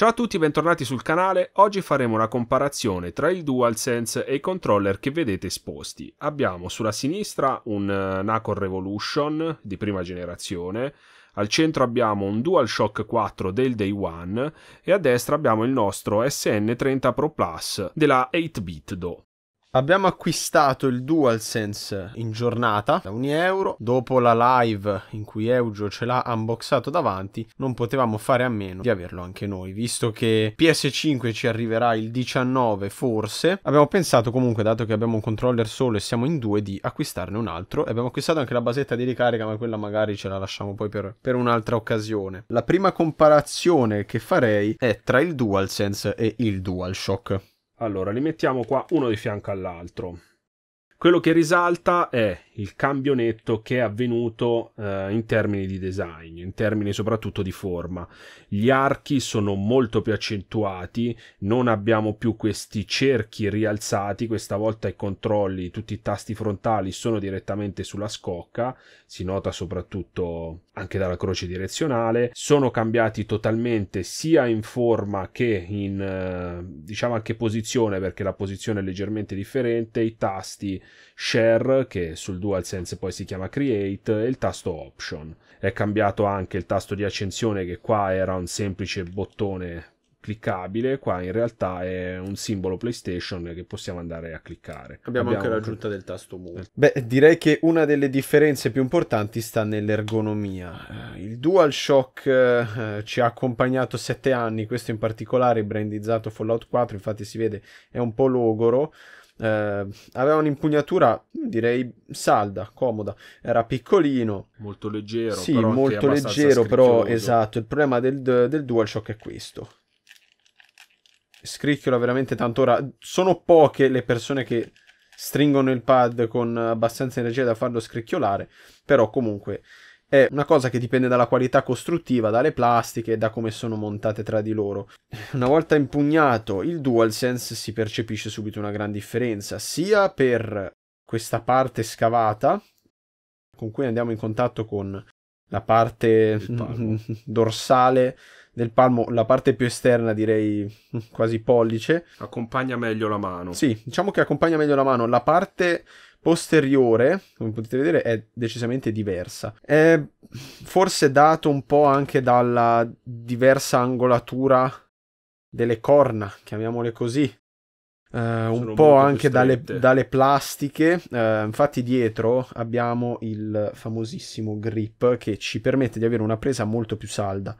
Ciao a tutti, bentornati sul canale. Oggi faremo una comparazione tra il DualSense e i controller che vedete esposti. Abbiamo sulla sinistra un eh, Nacon Revolution di prima generazione, al centro abbiamo un DualShock 4 del Day One e a destra abbiamo il nostro SN30 Pro Plus della 8-bit Do. Abbiamo acquistato il DualSense in giornata da 1 euro. Dopo la live in cui Eugio ce l'ha unboxato davanti, non potevamo fare a meno di averlo anche noi, visto che PS5 ci arriverà il 19 forse. Abbiamo pensato comunque, dato che abbiamo un controller solo e siamo in due, di acquistarne un altro. abbiamo acquistato anche la basetta di ricarica, ma quella magari ce la lasciamo poi per, per un'altra occasione. La prima comparazione che farei è tra il DualSense e il DualShock. Allora, li mettiamo qua uno di fianco all'altro. Quello che risalta è il cambio netto che è avvenuto eh, in termini di design, in termini soprattutto di forma. Gli archi sono molto più accentuati, non abbiamo più questi cerchi rialzati, questa volta i controlli, tutti i tasti frontali sono direttamente sulla scocca, si nota soprattutto anche dalla croce direzionale, sono cambiati totalmente sia in forma che in eh, diciamo anche posizione perché la posizione è leggermente differente, i tasti share che sul duo DualSense poi si chiama Create e il tasto Option. È cambiato anche il tasto di accensione che qua era un semplice bottone cliccabile, qua in realtà è un simbolo PlayStation che possiamo andare a cliccare. Abbiamo, Abbiamo anche l'aggiunta un... del tasto move. Beh, direi che una delle differenze più importanti sta nell'ergonomia. Eh, il DualShock eh, eh, ci ha accompagnato sette anni, questo in particolare brandizzato Fallout 4, infatti si vede è un po' logoro eh, aveva un'impugnatura direi salda, comoda, era piccolino. Molto leggero. Sì, però molto leggero, scricchioso. però esatto, il problema del, del DualShock è questo. Scricchiola veramente tanto ora. Sono poche le persone che stringono il pad con abbastanza energia da farlo scricchiolare, però comunque è una cosa che dipende dalla qualità costruttiva, dalle plastiche e da come sono montate tra di loro. Una volta impugnato il DualSense si percepisce subito una gran differenza, sia per questa parte scavata con cui andiamo in contatto con la parte dorsale del palmo, la parte più esterna direi quasi pollice. Accompagna meglio la mano. Sì, diciamo che accompagna meglio la mano. La parte posteriore, come potete vedere, è decisamente diversa. È forse dato un po' anche dalla diversa angolatura delle corna, chiamiamole così. Uh, un po' anche dalle, dalle, plastiche, uh, infatti dietro abbiamo il famosissimo grip che ci permette di avere una presa molto più salda.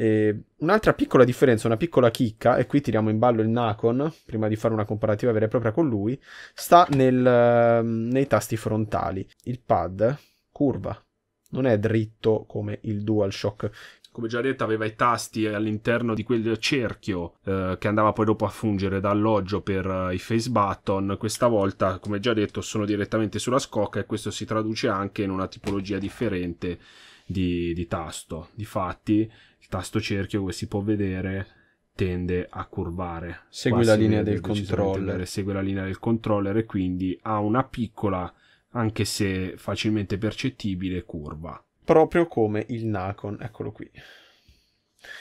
E ehm, un'altra piccola differenza, una piccola chicca, e qui tiriamo in ballo il Nakon prima di fare una comparativa vera e propria con lui, sta nel, ehm, nei tasti frontali. Il pad curva, non è dritto come il DualShock. Come già detto, aveva i tasti all'interno di quel cerchio eh, che andava poi dopo a fungere da alloggio per eh, i face button. Questa volta, come già detto, sono direttamente sulla scocca e questo si traduce anche in una tipologia differente di, di tasto. Difatti il tasto cerchio, come si può vedere, tende a curvare. Segue Qua la linea del controller. segue la linea del controller e quindi ha una piccola, anche se facilmente percettibile, curva. Proprio come il Nacon, eccolo qui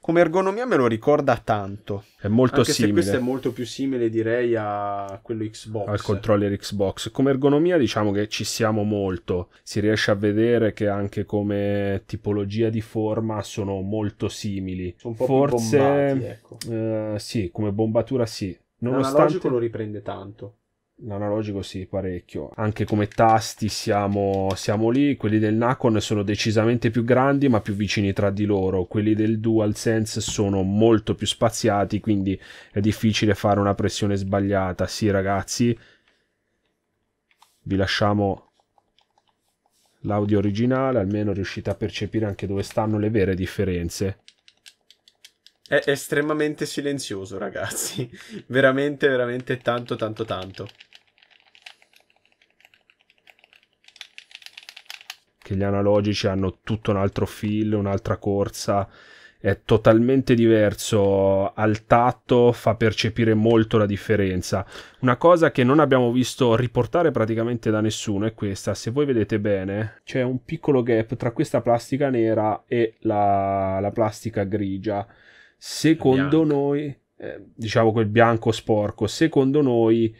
come ergonomia me lo ricorda tanto. È molto Anche simile. questo è molto più simile direi a quello Xbox. Al controller Xbox. Come ergonomia diciamo che ci siamo molto. Si riesce a vedere che anche come tipologia di forma sono molto simili. Sono un po' Forse, più bombati, ecco. eh, sì, come bombatura sì. Nonostante... L'analogico lo riprende tanto. L'analogico sì, parecchio. Anche come tasti siamo, siamo, lì. Quelli del Nacon sono decisamente più grandi ma più vicini tra di loro. Quelli del DualSense sono molto più spaziati, quindi è difficile fare una pressione sbagliata. Sì ragazzi, vi lasciamo l'audio originale, almeno riuscite a percepire anche dove stanno le vere differenze. È estremamente silenzioso, ragazzi. veramente, veramente tanto, tanto, tanto. che gli analogici hanno tutto un altro feel, un'altra corsa, è totalmente diverso al tatto, fa percepire molto la differenza. Una cosa che non abbiamo visto riportare praticamente da nessuno è questa, se voi vedete bene c'è un piccolo gap tra questa plastica nera e la, la plastica grigia. Secondo noi, eh, diciamo quel bianco sporco, secondo noi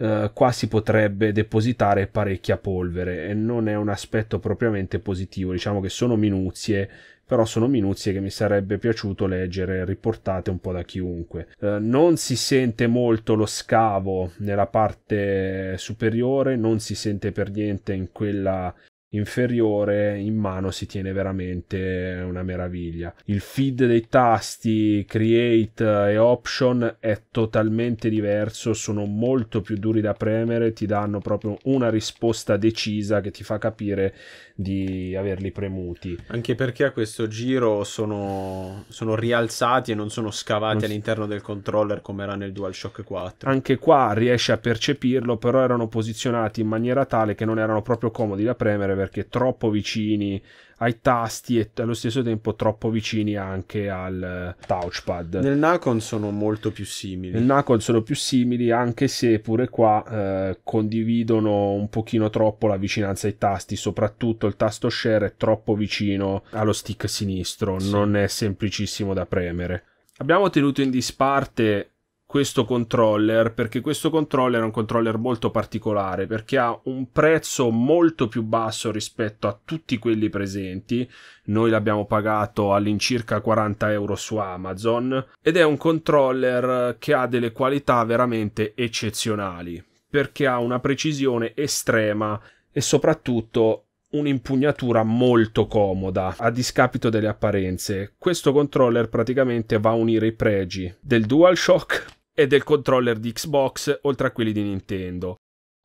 eh, qua si potrebbe depositare parecchia polvere e non è un aspetto propriamente positivo, diciamo che sono minuzie però sono minuzie che mi sarebbe piaciuto leggere riportate un po' da chiunque. Eh, non si sente molto lo scavo nella parte superiore, non si sente per niente in quella inferiore in mano si tiene veramente una meraviglia. Il feed dei tasti create e option è totalmente diverso, sono molto più duri da premere, ti danno proprio una risposta decisa che ti fa capire di averli premuti. Anche perché a questo giro sono, sono rialzati e non sono scavati non... all'interno del controller come era nel DualShock 4. Anche qua riesci a percepirlo, però erano posizionati in maniera tale che non erano proprio comodi da premere perché troppo vicini ai tasti e allo stesso tempo troppo vicini anche al eh, touchpad. Nel Nacon sono molto più simili. Nel Nacon sono più simili anche se pure qua eh, condividono un pochino troppo la vicinanza ai tasti, soprattutto il tasto share è troppo vicino allo stick sinistro, sì. non è semplicissimo da premere. Abbiamo tenuto in disparte questo controller perché questo controller è un controller molto particolare perché ha un prezzo molto più basso rispetto a tutti quelli presenti noi l'abbiamo pagato all'incirca 40 euro su Amazon ed è un controller che ha delle qualità veramente eccezionali perché ha una precisione estrema e soprattutto un'impugnatura molto comoda a discapito delle apparenze. Questo controller praticamente va a unire i pregi del DualShock e del controller di Xbox, oltre a quelli di Nintendo.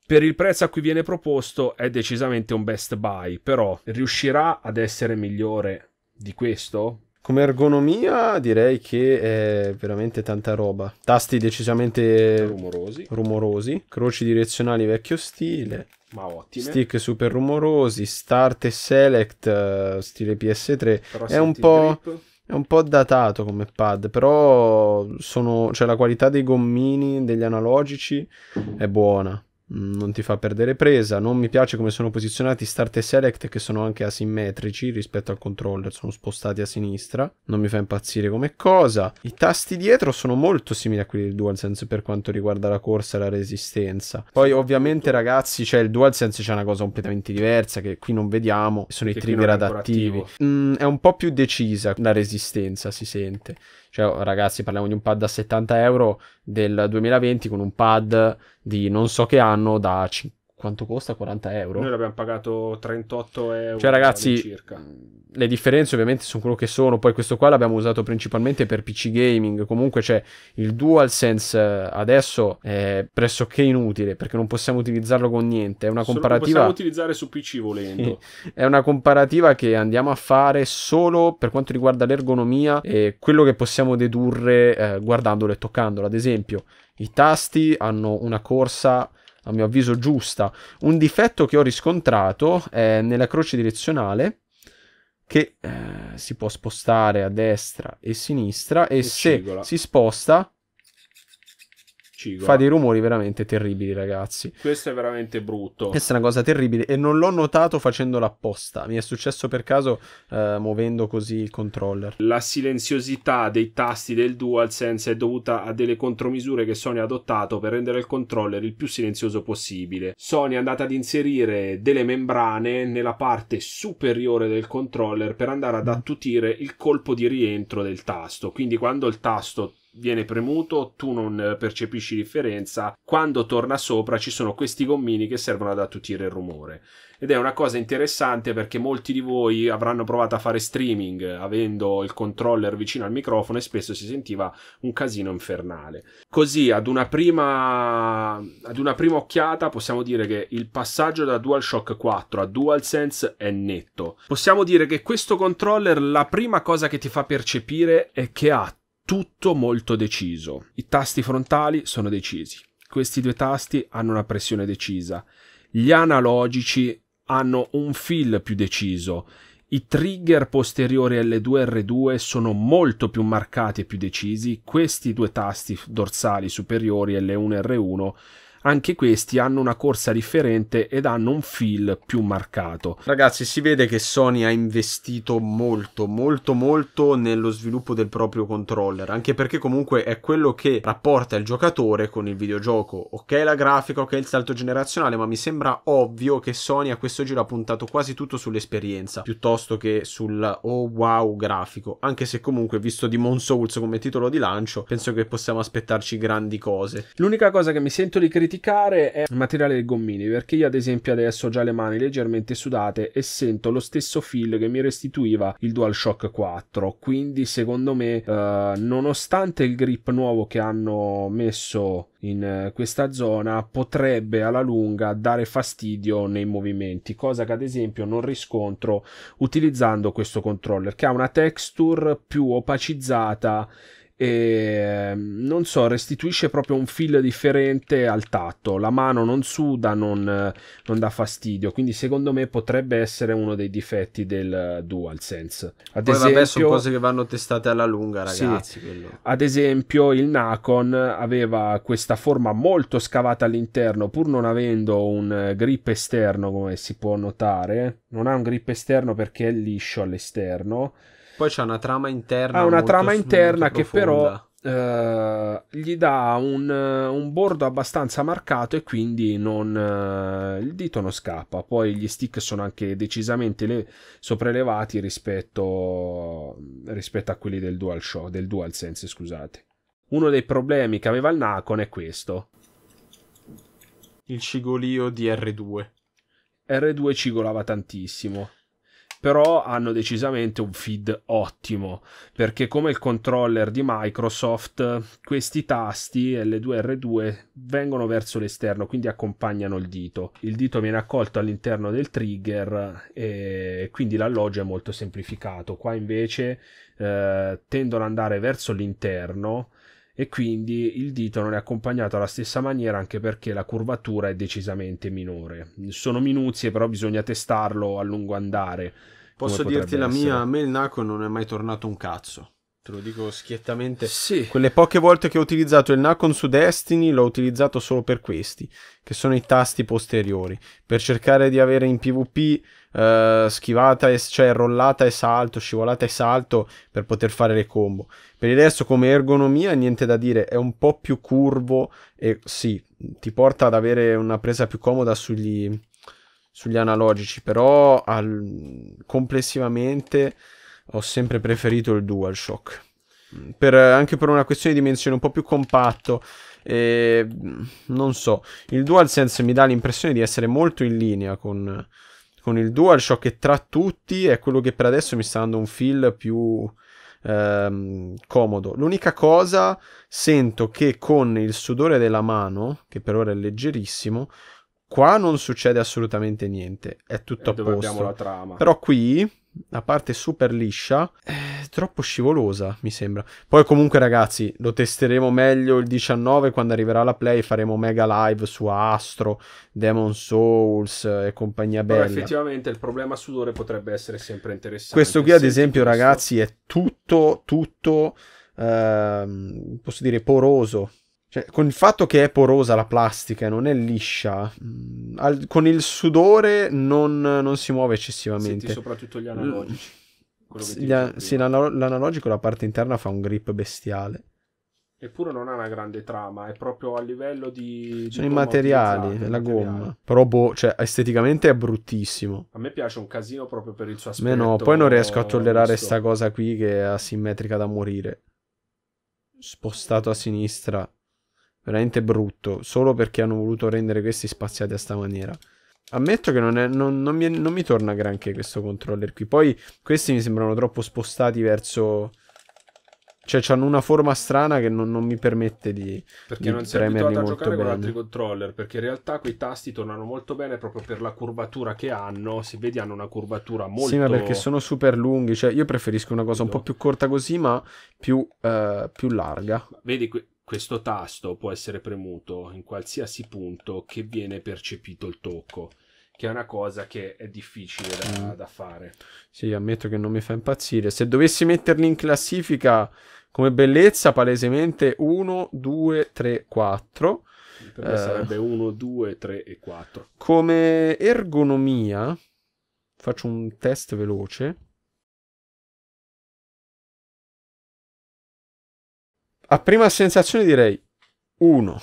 Per il prezzo a cui viene proposto è decisamente un best buy, però riuscirà ad essere migliore di questo? Come ergonomia direi che è veramente tanta roba. Tasti decisamente rumorosi, rumorosi croci direzionali vecchio stile, ma ottime. Stick super rumorosi, start e select eh, stile PS3. Però è un po' grip è un po' datato come pad, però sono, cioè la qualità dei gommini, degli analogici è buona non ti fa perdere presa. Non mi piace come sono posizionati start e select che sono anche asimmetrici rispetto al controller, sono spostati a sinistra. Non mi fa impazzire come cosa. I tasti dietro sono molto simili a quelli del DualSense per quanto riguarda la corsa e la resistenza. Poi ovviamente ragazzi, cioè il DualSense c'è una cosa completamente diversa che qui non vediamo, sono che i trigger adattivi. mm, è un po' più decisa la resistenza, si sente. Cioè, ragazzi, parliamo di un pad da 70 euro del 2020 con un pad di non so che anno da 50 quanto costa? 40 euro. Noi l'abbiamo pagato 38 euro. Cioè, ragazzi, circa. le differenze ovviamente sono quello che sono. Poi questo qua l'abbiamo usato principalmente per PC gaming. Comunque, c'è cioè, il DualSense eh, adesso è pressoché inutile perché non possiamo utilizzarlo con niente. È una comparativa. Solo possiamo utilizzare su PC volendo. è una comparativa che andiamo a fare solo per quanto riguarda l'ergonomia e quello che possiamo dedurre eh, guardandolo e toccandolo. Ad esempio, i tasti hanno una corsa a mio avviso giusta, un difetto che ho riscontrato è nella croce direzionale che eh, si può spostare a destra e sinistra e, e se cigola. si sposta Cigo. Fa dei rumori veramente terribili, ragazzi. Questo è veramente brutto. Questa è una cosa terribile e non l'ho notato facendola apposta. Mi è successo per caso eh, muovendo così il controller. La silenziosità dei tasti del DualSense è dovuta a delle contromisure che Sony ha adottato per rendere il controller il più silenzioso possibile. Sony è andata ad inserire delle membrane nella parte superiore del controller per andare ad mm. attutire il colpo di rientro del tasto. Quindi quando il tasto viene premuto, tu non eh, percepisci differenza. Quando torna sopra ci sono questi gommini che servono ad attutire il rumore. Ed è una cosa interessante perché molti di voi avranno provato a fare streaming avendo il controller vicino al microfono e spesso si sentiva un casino infernale. Così, ad una prima, ad una prima occhiata, possiamo dire che il passaggio da DualShock 4 a DualSense è netto. Possiamo dire che questo controller, la prima cosa che ti fa percepire è che ha tutto molto deciso. I tasti frontali sono decisi. Questi due tasti hanno una pressione decisa. Gli analogici hanno un feel più deciso. I trigger posteriori L2R2 sono molto più marcati e più decisi. Questi due tasti dorsali superiori L1R1 anche questi hanno una corsa differente ed hanno un feel più marcato. Ragazzi, si vede che Sony ha investito molto, molto, molto nello sviluppo del proprio controller, anche perché comunque è quello che rapporta il giocatore con il videogioco. Ok la grafica, ok il salto generazionale, ma mi sembra ovvio che Sony a questo giro ha puntato quasi tutto sull'esperienza, piuttosto che sul oh wow grafico, anche se comunque visto Demon Souls come titolo di lancio, penso che possiamo aspettarci grandi cose. L'unica cosa che mi sento di criticare dimenticare è il materiale dei gommini, perché io ad esempio adesso ho già le mani leggermente sudate e sento lo stesso feel che mi restituiva il DualShock 4, quindi secondo me eh, nonostante il grip nuovo che hanno messo in eh, questa zona potrebbe alla lunga dare fastidio nei movimenti, cosa che ad esempio non riscontro utilizzando questo controller che ha una texture più opacizzata e ehm, non so, restituisce proprio un feel differente al tatto. La mano non suda, non, non dà fastidio. Quindi, secondo me, potrebbe essere uno dei difetti del DualSense. Ad Poi, esempio, vabbè, sono cose che vanno testate alla lunga, ragazzi. Sì, ad esempio, il Nacon aveva questa forma molto scavata all'interno, pur non avendo un grip esterno, come si può notare. Non ha un grip esterno perché è liscio all'esterno poi c'è una trama interna. Ha una trama interna che però eh, gli dà un, eh, un, bordo abbastanza marcato e quindi non, eh, il dito non scappa. Poi gli stick sono anche decisamente le, sopraelevati rispetto, rispetto, a quelli del Dual Show, del DualSense, scusate. Uno dei problemi che aveva il Nacon è questo. Il cigolio di R2. R2 cigolava tantissimo però hanno decisamente un feed ottimo perché come il controller di Microsoft questi tasti L2R2 vengono verso l'esterno quindi accompagnano il dito il dito viene accolto all'interno del trigger e quindi l'alloggio è molto semplificato qua invece eh, tendono ad andare verso l'interno e quindi il dito non è accompagnato alla stessa maniera anche perché la curvatura è decisamente minore. Sono minuzie, però bisogna testarlo a lungo andare. Posso dirti la essere. mia, a me il Naco non è mai tornato un cazzo. Te lo dico schiettamente. Sì. Quelle poche volte che ho utilizzato il Nacon su Destiny l'ho utilizzato solo per questi, che sono i tasti posteriori, per cercare di avere in PvP eh, schivata, e, cioè rollata e salto, scivolata e salto, per poter fare le combo. Per il resto come ergonomia niente da dire, è un po' più curvo e sì, ti porta ad avere una presa più comoda sugli, sugli analogici, però al, complessivamente ho sempre preferito il DualShock. Mm, per, anche per una questione di dimensione un po' più compatto. E, mm, non so, il DualSense mi dà l'impressione di essere molto in linea con, con il DualShock e tra tutti è quello che per adesso mi sta dando un feel più ehm, comodo. L'unica cosa, sento che con il sudore della mano, che per ora è leggerissimo, qua non succede assolutamente niente, è tutto a posto. Però qui la parte super liscia è eh, troppo scivolosa, mi sembra. Poi comunque ragazzi, lo testeremo meglio il 19 quando arriverà la play, faremo mega live su Astro, Demon Souls e compagnia bella. Però effettivamente il problema sudore potrebbe essere sempre interessante. Questo qui ad esempio questo... ragazzi è tutto, tutto, ehm, posso dire, poroso cioè, con il fatto che è porosa la plastica e non è liscia, mm, al, con il sudore non, non, si muove eccessivamente. Senti soprattutto gli analogici. Mm. Gli a, sì, l'anal- l'analogico la parte interna fa un grip bestiale. Eppure non ha una grande trama, è proprio a livello di... Sono i materiali, la materiale. gomma. Però boh, cioè esteticamente è bruttissimo. A me piace un casino proprio per il suo aspetto. Me poi non riesco a tollerare questa cosa qui che è asimmetrica da morire. Spostato a sinistra veramente brutto, solo perché hanno voluto rendere questi spaziati a sta maniera. Ammetto che non, è, non, non, mi, non mi torna granché questo controller qui. Poi questi mi sembrano troppo spostati verso... Cioè, hanno una forma strana che non, non mi permette di. Perché di non si è abituato a giocare bene. con altri controller. Perché in realtà quei tasti tornano molto bene proprio per la curvatura che hanno. Se vedi, hanno una curvatura molto. Sì, ma perché sono super lunghi. Cioè, io preferisco una cosa un po' più corta così, ma più, uh, più larga. Vedi, que- questo tasto può essere premuto in qualsiasi punto che viene percepito il tocco, che è una cosa che è difficile da, mm. da fare. Sì, ammetto che non mi fa impazzire. Se dovessi metterli in classifica come bellezza, palesemente 1, 2, 3, 4. Per me eh. sarebbe 1, 2, 3 e 4. Come ergonomia, faccio un test veloce. a prima sensazione direi 1,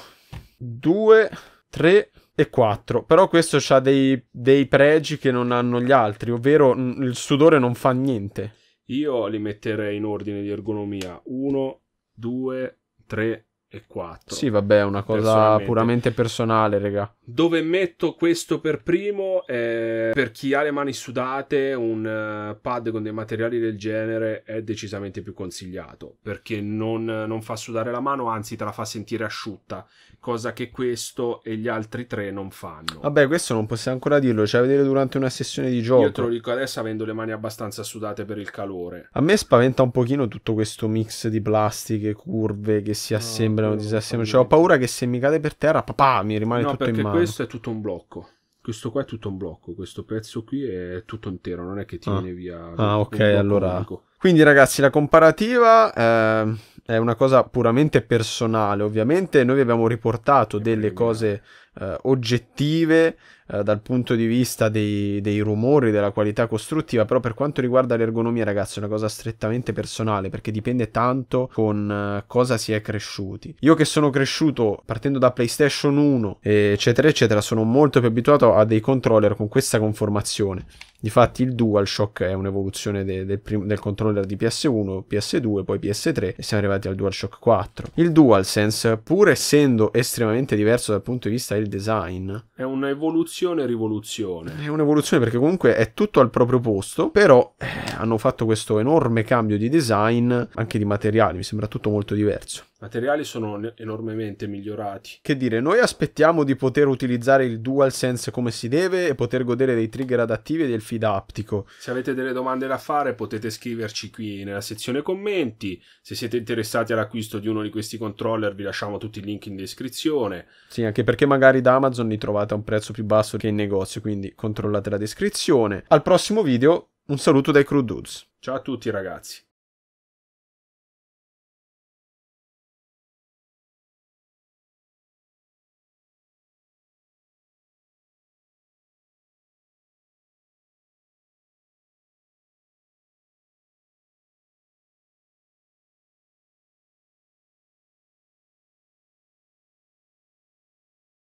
2, 3 e 4. Però questo ha dei, dei pregi che non hanno gli altri, ovvero il sudore non fa niente. Io li metterei in ordine di ergonomia 1, 2, 3 e 4. Sì, vabbè, è una cosa puramente personale, raga. Dove metto questo per primo è per chi ha le mani sudate, un eh, pad con dei materiali del genere è decisamente più consigliato, perché non, eh, non fa sudare la mano, anzi te la fa sentire asciutta, cosa che questo e gli altri tre non fanno. Vabbè, questo non possiamo ancora dirlo, cioè a vedere durante una sessione di gioco. Io te lo dico adesso avendo le mani abbastanza sudate per il calore. A me spaventa un pochino tutto questo mix di plastiche, curve che si ah. assembra sembrano disassembli. Cioè, ho paura che se mi cade per terra, papà, mi rimane no, tutto in mano. perché questo è tutto un blocco. Questo qua è tutto un blocco. Questo pezzo qui è tutto intero, non è che ti ah. viene via. Ah, ok, allora. Unico. Quindi, ragazzi, la comparativa eh, è una cosa puramente personale. Ovviamente, noi vi abbiamo riportato delle cose eh, oggettive eh, dal punto di vista dei, dei, rumori, della qualità costruttiva, però per quanto riguarda l'ergonomia ragazzi è una cosa strettamente personale perché dipende tanto con eh, cosa si è cresciuti. Io che sono cresciuto partendo da PlayStation 1 eccetera eccetera sono molto più abituato a dei controller con questa conformazione Difatti il DualShock è un'evoluzione de- del, prim- del, controller di PS1, PS2, poi PS3 e siamo arrivati al DualShock 4. Il DualSense, pur essendo estremamente diverso dal punto di vista del design, è un'evoluzione rivoluzione. È un'evoluzione perché comunque è tutto al proprio posto, però eh, hanno fatto questo enorme cambio di design, anche di materiali, mi sembra tutto molto diverso materiali sono enormemente migliorati. Che dire, noi aspettiamo di poter utilizzare il DualSense come si deve e poter godere dei trigger adattivi e del feed aptico. Se avete delle domande da fare potete scriverci qui nella sezione commenti. Se siete interessati all'acquisto di uno di questi controller vi lasciamo tutti i link in descrizione. Sì, anche perché magari da Amazon li trovate a un prezzo più basso che in negozio, quindi controllate la descrizione. Al prossimo video, un saluto dai Crew Dudes. Ciao a tutti ragazzi.